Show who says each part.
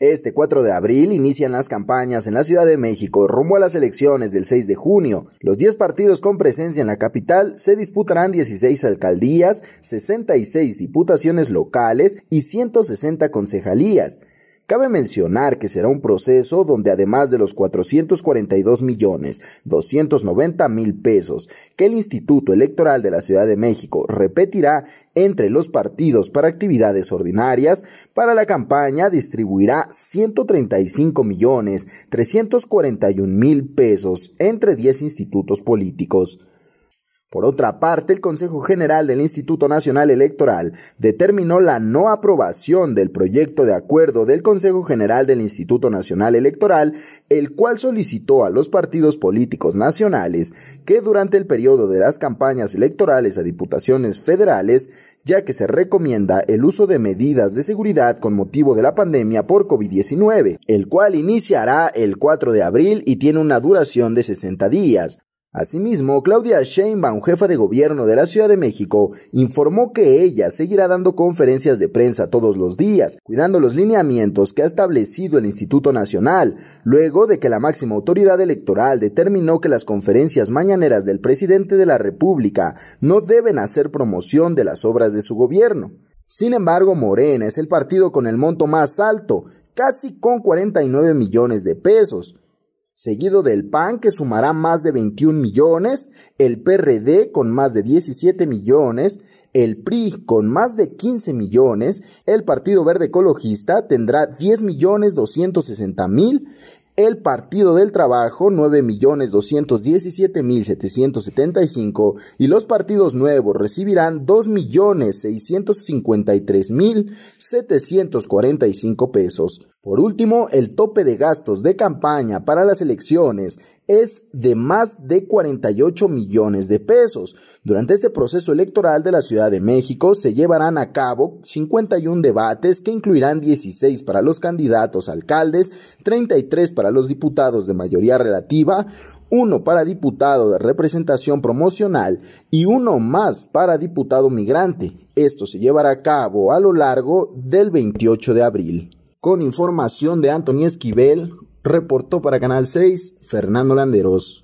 Speaker 1: Este 4 de abril inician las campañas en la Ciudad de México rumbo a las elecciones del 6 de junio. Los 10 partidos con presencia en la capital se disputarán 16 alcaldías, 66 diputaciones locales y 160 concejalías. Cabe mencionar que será un proceso donde además de los 442 millones 290 mil pesos que el Instituto Electoral de la Ciudad de México repetirá entre los partidos para actividades ordinarias, para la campaña distribuirá 135 millones 341 mil pesos entre 10 institutos políticos. Por otra parte, el Consejo General del Instituto Nacional Electoral determinó la no aprobación del proyecto de acuerdo del Consejo General del Instituto Nacional Electoral, el cual solicitó a los partidos políticos nacionales que durante el periodo de las campañas electorales a diputaciones federales, ya que se recomienda el uso de medidas de seguridad con motivo de la pandemia por COVID-19, el cual iniciará el 4 de abril y tiene una duración de 60 días. Asimismo, Claudia Sheinbaum, jefa de gobierno de la Ciudad de México, informó que ella seguirá dando conferencias de prensa todos los días, cuidando los lineamientos que ha establecido el Instituto Nacional, luego de que la máxima autoridad electoral determinó que las conferencias mañaneras del presidente de la República no deben hacer promoción de las obras de su gobierno. Sin embargo, Morena es el partido con el monto más alto, casi con 49 millones de pesos seguido del PAN que sumará más de 21 millones, el PRD con más de 17 millones, el PRI con más de 15 millones, el Partido Verde Ecologista tendrá 10 millones 260 mil, el Partido del Trabajo 9.217.775 y los partidos nuevos recibirán 2.653.745 pesos. Por último, el tope de gastos de campaña para las elecciones es de más de 48 millones de pesos. Durante este proceso electoral de la Ciudad de México se llevarán a cabo 51 debates que incluirán 16 para los candidatos alcaldes, 33 para los diputados de mayoría relativa, uno para diputado de representación promocional y uno más para diputado migrante. Esto se llevará a cabo a lo largo del 28 de abril. Con información de Antonio Esquivel, Reportó para Canal 6 Fernando Landeros.